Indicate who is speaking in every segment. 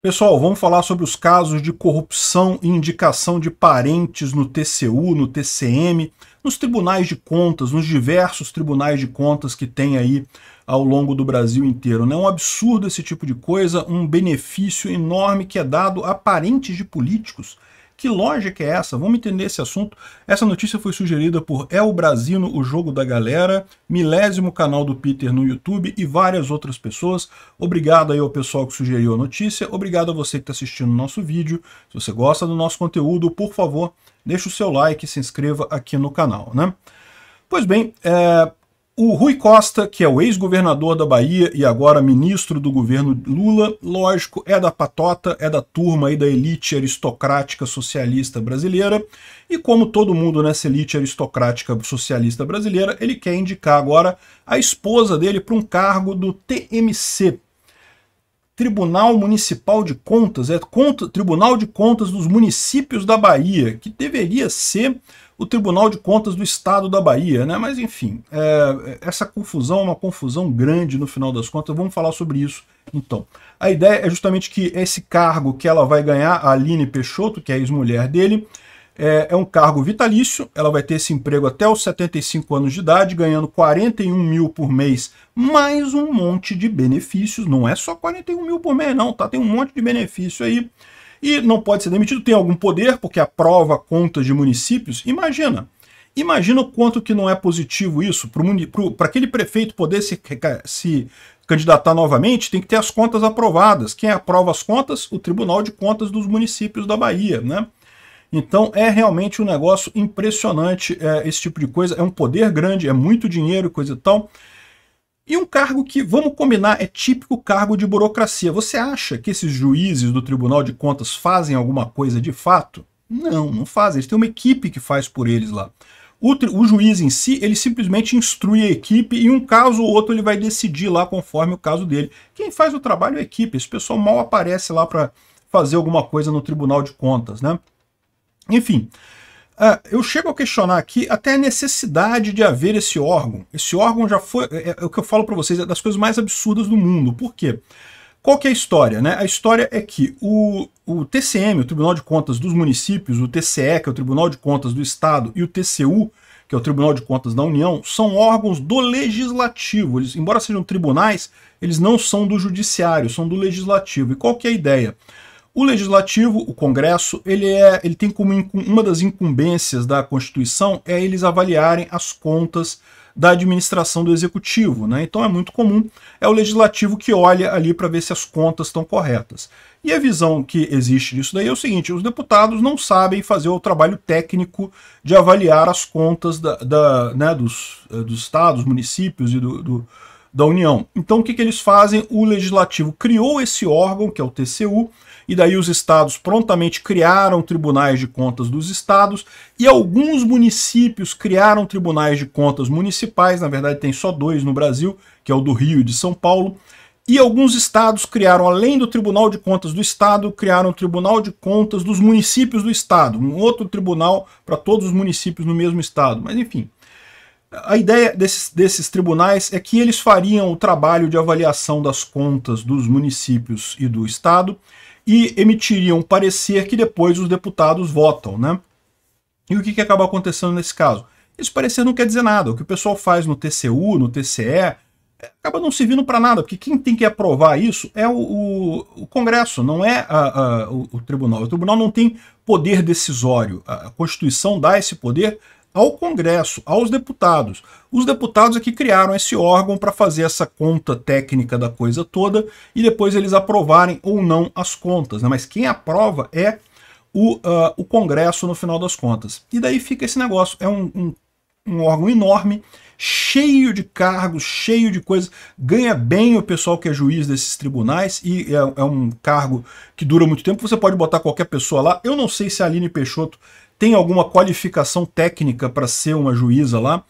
Speaker 1: Pessoal, vamos falar sobre os casos de corrupção e indicação de parentes no TCU, no TCM, nos tribunais de contas, nos diversos tribunais de contas que tem aí ao longo do Brasil inteiro. É um absurdo esse tipo de coisa, um benefício enorme que é dado a parentes de políticos que lógica é essa? Vamos entender esse assunto. Essa notícia foi sugerida por El Brasino, o jogo da galera, milésimo canal do Peter no YouTube e várias outras pessoas. Obrigado aí ao pessoal que sugeriu a notícia. Obrigado a você que está assistindo o nosso vídeo. Se você gosta do nosso conteúdo, por favor, deixe o seu like e se inscreva aqui no canal, né? Pois bem, é, o Rui Costa, que é o ex-governador da Bahia e agora ministro do governo Lula, lógico, é da patota, é da turma e da elite aristocrática socialista brasileira. E como todo mundo nessa elite aristocrática socialista brasileira, ele quer indicar agora a esposa dele para um cargo do TMC. Tribunal Municipal de Contas, é conta, Tribunal de Contas dos Municípios da Bahia, que deveria ser o Tribunal de Contas do Estado da Bahia, né? Mas enfim, é, essa confusão é uma confusão grande no final das contas, vamos falar sobre isso então. A ideia é justamente que esse cargo que ela vai ganhar, a Aline Peixoto, que é a ex-mulher dele, é, é, um cargo vitalício, ela vai ter esse emprego até os 75 anos de idade, ganhando 41 mil por mês, mais um monte de benefícios, não é só 41 mil por mês não, tá? Tem um monte de benefício aí, e não pode ser demitido, tem algum poder, porque aprova contas de municípios. Imagina, imagina o quanto que não é positivo isso. Para aquele prefeito poder se, se candidatar novamente, tem que ter as contas aprovadas. Quem aprova as contas? O Tribunal de Contas dos Municípios da Bahia, né? Então é realmente um negócio impressionante é, esse tipo de coisa. É um poder grande, é muito dinheiro e coisa e tal. E um cargo que, vamos combinar, é típico cargo de burocracia. Você acha que esses juízes do Tribunal de Contas fazem alguma coisa de fato? Não, não fazem. Eles têm uma equipe que faz por eles lá. O, o, juiz em si, ele simplesmente instrui a equipe e um caso ou outro ele vai decidir lá conforme o caso dele. Quem faz o trabalho é a equipe, esse pessoal mal aparece lá para fazer alguma coisa no Tribunal de Contas, né? Enfim, ah, eu chego a questionar aqui até a necessidade de haver esse órgão. Esse órgão já foi, é, é, é o que eu falo para vocês, é das coisas mais absurdas do mundo. Por quê? Qual que é a história? Né? A história é que o, o TCM, o Tribunal de Contas dos Municípios, o TCE, que é o Tribunal de Contas do Estado, e o TCU, que é o Tribunal de Contas da União, são órgãos do Legislativo. Eles, embora sejam tribunais, eles não são do Judiciário, são do Legislativo. E qual que é a ideia? O legislativo, o Congresso, ele, é, ele tem como uma das incumbências da Constituição é eles avaliarem as contas da administração do executivo, né? Então é muito comum é o legislativo que olha ali para ver se as contas estão corretas. E a visão que existe disso daí é o seguinte: os deputados não sabem fazer o trabalho técnico de avaliar as contas da, da né, dos, eh, dos estados, municípios e do, do da União. Então o que, que eles fazem? O legislativo criou esse órgão, que é o TCU, e daí os estados prontamente criaram tribunais de contas dos estados, e alguns municípios criaram tribunais de contas municipais, na verdade tem só dois no Brasil, que é o do Rio e de São Paulo, e alguns estados criaram, além do Tribunal de Contas do Estado, criaram o Tribunal de Contas dos Municípios do Estado, um outro tribunal para todos os municípios no mesmo estado. Mas enfim, a ideia desses, desses tribunais é que eles fariam o trabalho de avaliação das contas dos municípios e do Estado e emitiriam parecer que depois os deputados votam, né? E o que, que acaba acontecendo nesse caso? Esse parecer não quer dizer nada. O que o pessoal faz no TCU, no TCE, é, acaba não servindo para nada, porque quem tem que aprovar isso é o, o, o Congresso, não é a, a, o, o, Tribunal. O Tribunal não tem poder decisório. A Constituição dá esse poder ao Congresso, aos deputados. Os deputados é que criaram esse órgão para fazer essa conta técnica da coisa toda e depois eles aprovarem ou não as contas. Né? Mas quem aprova é o, uh, o Congresso no final das contas. E daí fica esse negócio, é um, um um órgão enorme, cheio de cargos, cheio de coisas, ganha bem o pessoal que é juiz desses tribunais e é, é um cargo que dura muito tempo, você pode botar qualquer pessoa lá. Eu não sei se a Aline Peixoto tem alguma qualificação técnica para ser uma juíza lá,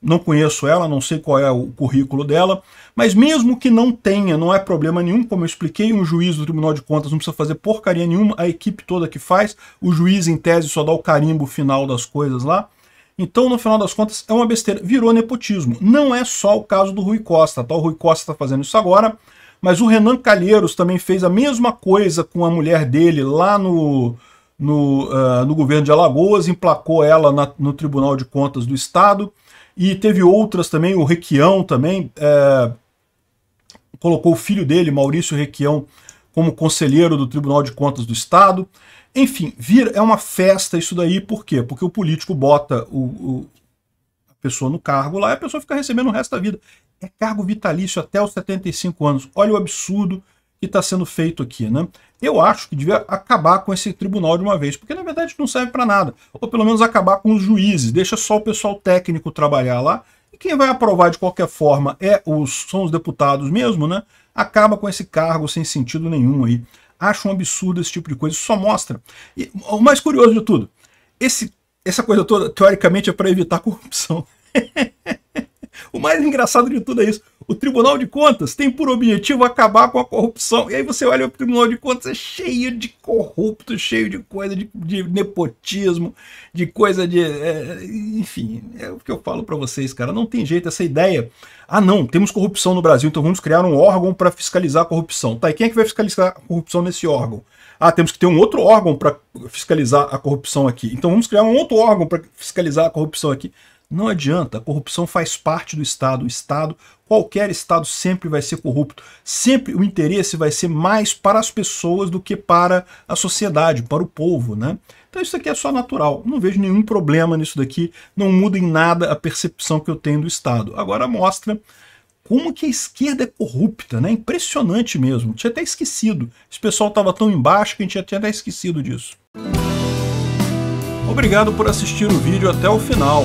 Speaker 1: não conheço ela, não sei qual é o currículo dela, mas mesmo que não tenha, não é problema nenhum, como eu expliquei, um juiz do Tribunal de Contas não precisa fazer porcaria nenhuma, a equipe toda que faz, o juiz em tese só dá o carimbo final das coisas lá. Então, no final das contas, é uma besteira. Virou nepotismo. Não é só o caso do Rui Costa. Tá? O Rui Costa está fazendo isso agora, mas o Renan Calheiros também fez a mesma coisa com a mulher dele lá no, no, uh, no governo de Alagoas, emplacou ela na, no Tribunal de Contas do Estado. E teve outras também, o Requião também. É, colocou o filho dele, Maurício Requião, como conselheiro do Tribunal de Contas do Estado. Enfim, vir é uma festa isso daí, por quê? Porque o político bota o, o a pessoa no cargo lá e a pessoa fica recebendo o resto da vida. É cargo vitalício até os 75 anos. Olha o absurdo que está sendo feito aqui, né? Eu acho que devia acabar com esse tribunal de uma vez, porque na verdade não serve para nada. Ou pelo menos acabar com os juízes, deixa só o pessoal técnico trabalhar lá e quem vai aprovar de qualquer forma é os, são os deputados mesmo, né? Acaba com esse cargo sem sentido nenhum aí. Acho um absurdo esse tipo de coisa. Isso só mostra. E, o mais curioso de tudo, esse, essa coisa toda, teoricamente, é para evitar corrupção. o mais engraçado de tudo é isso. O Tribunal de Contas tem por objetivo acabar com a corrupção. E aí você olha o Tribunal de Contas é cheio de corrupto, cheio de coisa de, de nepotismo, de coisa de. É, enfim, é o que eu falo para vocês, cara. Não tem jeito essa ideia. Ah, não, temos corrupção no Brasil, então vamos criar um órgão para fiscalizar a corrupção. Tá, e quem é que vai fiscalizar a corrupção nesse órgão? Ah, temos que ter um outro órgão para fiscalizar a corrupção aqui. Então vamos criar um outro órgão para fiscalizar a corrupção aqui. Não adianta, a corrupção faz parte do Estado. O Estado, qualquer Estado sempre vai ser corrupto. Sempre o interesse vai ser mais para as pessoas do que para a sociedade, para o povo, né? Então isso aqui é só natural. Não vejo nenhum problema nisso daqui. Não muda em nada a percepção que eu tenho do Estado. Agora mostra como que a esquerda é corrupta, né? Impressionante mesmo. Tinha até esquecido. Esse pessoal estava tão embaixo que a gente tinha até esquecido disso. Obrigado por assistir o vídeo até o final.